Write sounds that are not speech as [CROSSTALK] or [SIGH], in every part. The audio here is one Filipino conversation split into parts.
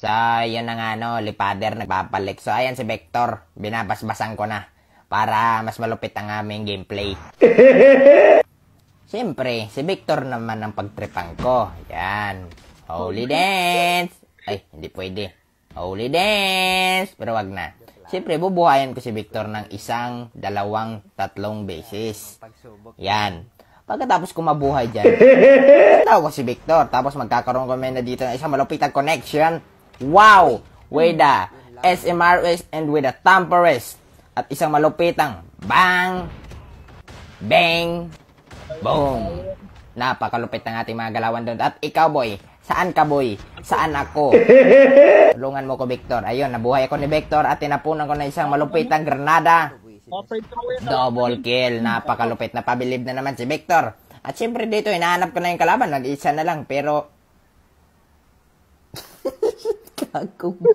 So, yun na nga, no, Lipader nagpapalik. So, ayan si Vector. Binabasbasan ko na para mas malupit ang aming gameplay. [LAUGHS] Siyempre, si Victor naman ang pagtripang ko. Yan. Holy dance! Ay, hindi pwede. Holy dance! Pero wag na. Siyempre, bubuhayan ko si Victor ng isang, dalawang, tatlong beses. Yan. Pagkatapos ko mabuhay dyan, [LAUGHS] tao ko si Victor. Tapos magkakaroon kami na dito ng isang malupitang connection Wow! With the SMRS and with the tamperes. At isang malupitang bang, bang, boom. Napakalupit ng ating mga galawan doon. At ikaw boy, saan ka boy? Saan ako? [LAUGHS] Tulungan mo ko Victor. Ayun, nabuhay ako ni Victor at tinapunan ko na isang malupitang granada. Double kill. Napakakalupit. Napabilib na naman si Victor. At siyempre dito, hinahanap ko na yung kalaban. Nag-isa na lang. Pero Gago mo.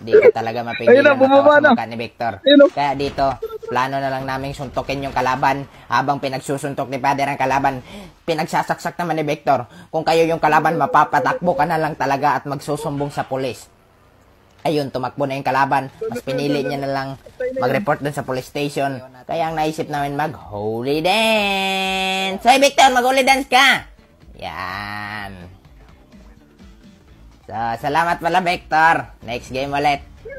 Hindi ko talaga mapigilan na bumaba na. ni Victor. Kaya dito, plano na lang naming suntukin yung kalaban habang pinagsusuntok ni Father ang kalaban. Pinagsasaksak naman ni Victor. Kung kayo yung kalaban, mapapatakbo ka na lang talaga at magsusumbong sa pulis. Ayun, tumakbo na yung kalaban. Mas pinili niya na lang mag-report dun sa police station. Kaya ang naisip namin mag-holy dance! Hoy Victor, mag-holy dance ka! Yan. So, ah, salamat pala, Vector. Next game ulit.